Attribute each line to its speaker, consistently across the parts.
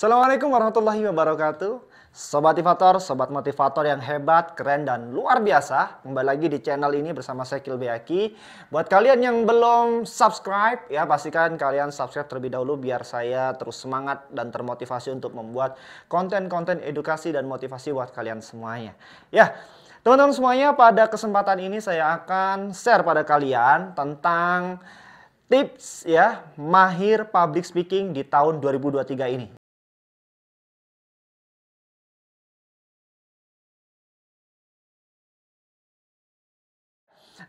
Speaker 1: Assalamualaikum warahmatullahi wabarakatuh. Sobat Motivator, Sobat Motivator yang hebat, keren, dan luar biasa. Kembali lagi di channel ini bersama saya Kilbeaki. Buat kalian yang belum subscribe, ya pastikan kalian subscribe terlebih dahulu biar saya terus semangat dan termotivasi untuk membuat konten-konten edukasi dan motivasi buat kalian semuanya. Ya, teman-teman semuanya pada kesempatan ini saya akan share pada kalian tentang tips ya mahir public speaking di tahun 2023 ini.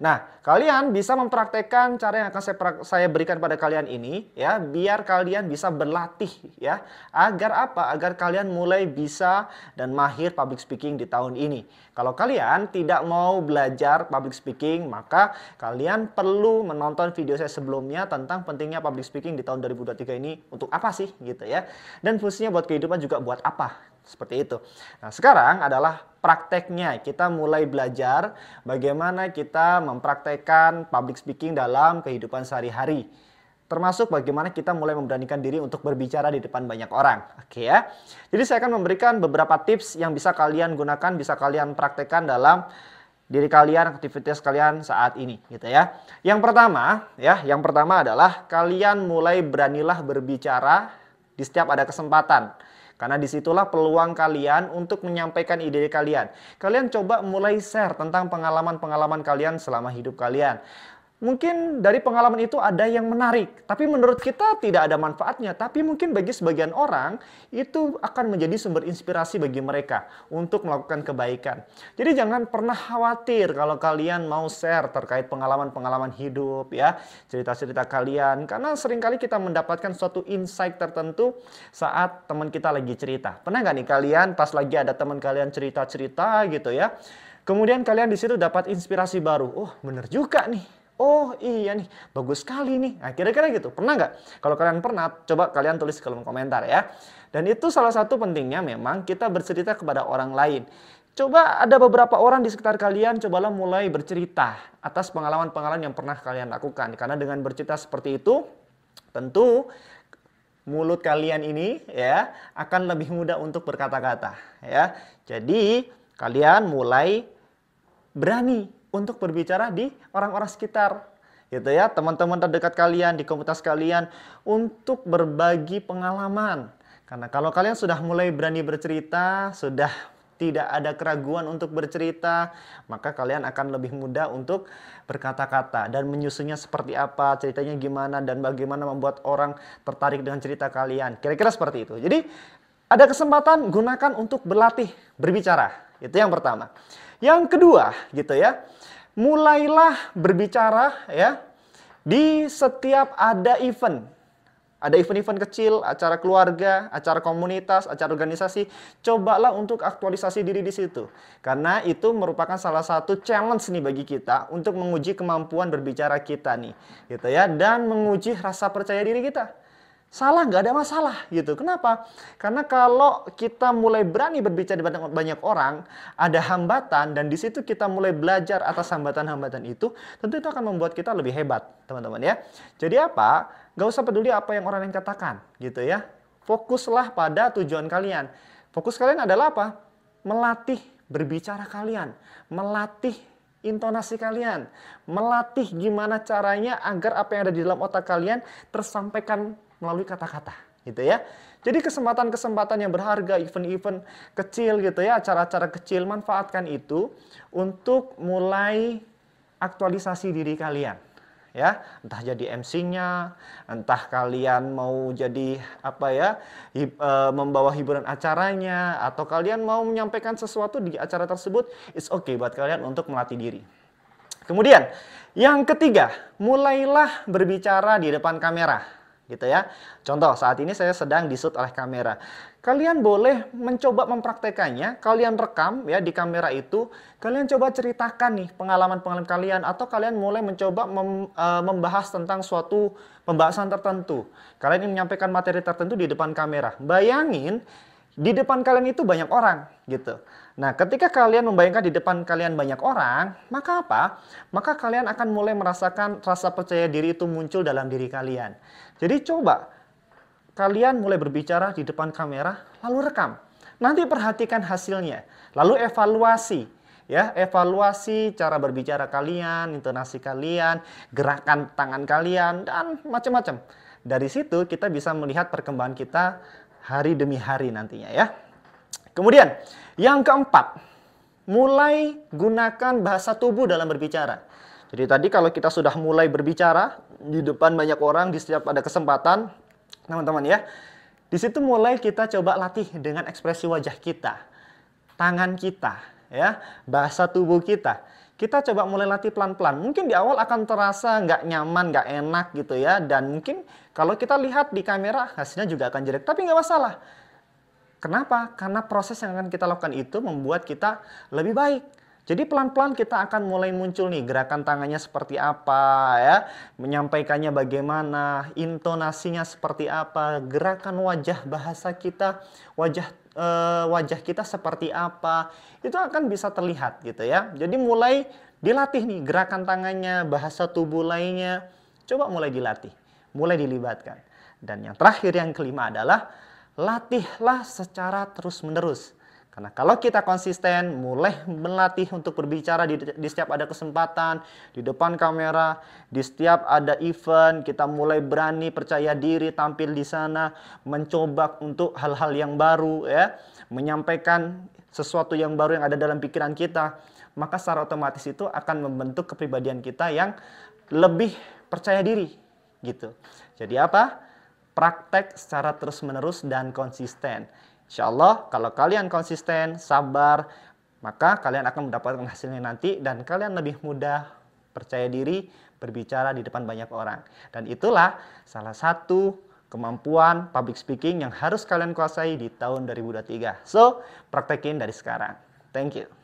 Speaker 1: Nah, kalian bisa mempraktekkan cara yang akan saya, saya berikan pada kalian ini ya, biar kalian bisa berlatih ya. Agar apa? Agar kalian mulai bisa dan mahir public speaking di tahun ini. Kalau kalian tidak mau belajar public speaking, maka kalian perlu menonton video saya sebelumnya tentang pentingnya public speaking di tahun 2023 ini untuk apa sih gitu ya. Dan fungsinya buat kehidupan juga buat apa? Seperti itu. Nah, sekarang adalah prakteknya. Kita mulai belajar bagaimana kita mempraktekkan public speaking dalam kehidupan sehari-hari. Termasuk bagaimana kita mulai memberanikan diri untuk berbicara di depan banyak orang. Oke ya. Jadi saya akan memberikan beberapa tips yang bisa kalian gunakan, bisa kalian praktekkan dalam diri kalian, aktivitas kalian saat ini gitu ya. Yang pertama ya, yang pertama adalah kalian mulai beranilah berbicara di setiap ada kesempatan karena disitulah peluang kalian untuk menyampaikan ide kalian. Kalian coba mulai share tentang pengalaman-pengalaman kalian selama hidup kalian. Mungkin dari pengalaman itu ada yang menarik, tapi menurut kita tidak ada manfaatnya. Tapi mungkin bagi sebagian orang itu akan menjadi sumber inspirasi bagi mereka untuk melakukan kebaikan. Jadi jangan pernah khawatir kalau kalian mau share terkait pengalaman-pengalaman hidup ya, cerita-cerita kalian. Karena seringkali kita mendapatkan suatu insight tertentu saat teman kita lagi cerita. Pernah nggak nih kalian pas lagi ada teman kalian cerita-cerita gitu ya, kemudian kalian di situ dapat inspirasi baru. Oh bener juga nih oh iya nih, bagus sekali nih. Nah, kira-kira gitu. Pernah nggak? Kalau kalian pernah, coba kalian tulis di kolom komentar ya. Dan itu salah satu pentingnya memang kita bercerita kepada orang lain. Coba ada beberapa orang di sekitar kalian, cobalah mulai bercerita atas pengalaman-pengalaman yang pernah kalian lakukan. Karena dengan bercerita seperti itu, tentu mulut kalian ini ya akan lebih mudah untuk berkata-kata ya. Jadi kalian mulai berani untuk berbicara di orang-orang sekitar gitu ya teman-teman terdekat kalian di komunitas kalian untuk berbagi pengalaman karena kalau kalian sudah mulai berani bercerita sudah tidak ada keraguan untuk bercerita, maka kalian akan lebih mudah untuk berkata-kata dan menyusunnya seperti apa, ceritanya gimana dan bagaimana membuat orang tertarik dengan cerita kalian. Kira-kira seperti itu. Jadi, ada kesempatan gunakan untuk berlatih berbicara. Itu yang pertama. Yang kedua, gitu ya. Mulailah berbicara ya di setiap ada event. Ada event-event kecil, acara keluarga, acara komunitas, acara organisasi, cobalah untuk aktualisasi diri di situ. Karena itu merupakan salah satu challenge nih bagi kita untuk menguji kemampuan berbicara kita nih, gitu ya, dan menguji rasa percaya diri kita salah nggak ada masalah gitu. Kenapa? Karena kalau kita mulai berani berbicara di depan banyak orang, ada hambatan dan di situ kita mulai belajar atas hambatan-hambatan itu, tentu itu akan membuat kita lebih hebat, teman-teman ya. Jadi apa? Gak usah peduli apa yang orang yang katakan gitu ya. Fokuslah pada tujuan kalian. Fokus kalian adalah apa? Melatih berbicara kalian, melatih intonasi kalian, melatih gimana caranya agar apa yang ada di dalam otak kalian tersampaikan melalui kata-kata gitu ya. Jadi kesempatan-kesempatan yang berharga, event-event kecil gitu ya, acara-acara kecil manfaatkan itu untuk mulai aktualisasi diri kalian ya entah jadi MC-nya entah kalian mau jadi apa ya hib, e, membawa hiburan acaranya atau kalian mau menyampaikan sesuatu di acara tersebut it's okay buat kalian untuk melatih diri kemudian yang ketiga mulailah berbicara di depan kamera gitu ya. Contoh, saat ini saya sedang disut oleh kamera. Kalian boleh mencoba mempraktekannya, kalian rekam ya di kamera itu, kalian coba ceritakan nih pengalaman-pengalaman kalian atau kalian mulai mencoba mem, e, membahas tentang suatu pembahasan tertentu. Kalian ingin menyampaikan materi tertentu di depan kamera. Bayangin di depan kalian itu banyak orang gitu. Nah, ketika kalian membayangkan di depan kalian banyak orang, maka apa? Maka kalian akan mulai merasakan rasa percaya diri itu muncul dalam diri kalian. Jadi coba kalian mulai berbicara di depan kamera, lalu rekam. Nanti perhatikan hasilnya, lalu evaluasi ya, evaluasi cara berbicara kalian, intonasi kalian, gerakan tangan kalian dan macam-macam. Dari situ kita bisa melihat perkembangan kita hari demi hari nantinya ya. Kemudian, yang keempat, mulai gunakan bahasa tubuh dalam berbicara. Jadi tadi kalau kita sudah mulai berbicara di depan banyak orang di setiap ada kesempatan, teman-teman ya, di situ mulai kita coba latih dengan ekspresi wajah kita, tangan kita, ya, bahasa tubuh kita. Kita coba mulai latih pelan-pelan. Mungkin di awal akan terasa nggak nyaman, nggak enak gitu ya. Dan mungkin kalau kita lihat di kamera hasilnya juga akan jelek. Tapi nggak masalah Kenapa? Karena proses yang akan kita lakukan itu membuat kita lebih baik. Jadi pelan-pelan kita akan mulai muncul nih gerakan tangannya seperti apa ya, menyampaikannya bagaimana, intonasinya seperti apa, gerakan wajah bahasa kita, wajah e, wajah kita seperti apa, itu akan bisa terlihat gitu ya. Jadi mulai dilatih nih gerakan tangannya, bahasa tubuh lainnya, coba mulai dilatih, mulai dilibatkan. Dan yang terakhir yang kelima adalah latihlah secara terus-menerus. Karena kalau kita konsisten, mulai melatih untuk berbicara di, di setiap ada kesempatan, di depan kamera, di setiap ada event, kita mulai berani percaya diri tampil di sana, mencoba untuk hal-hal yang baru ya, menyampaikan sesuatu yang baru yang ada dalam pikiran kita, maka secara otomatis itu akan membentuk kepribadian kita yang lebih percaya diri gitu. Jadi apa? praktek secara terus-menerus dan konsisten. Insya Allah, kalau kalian konsisten, sabar, maka kalian akan mendapatkan hasilnya nanti dan kalian lebih mudah percaya diri berbicara di depan banyak orang. Dan itulah salah satu kemampuan public speaking yang harus kalian kuasai di tahun 2023. So, praktekin dari sekarang. Thank you.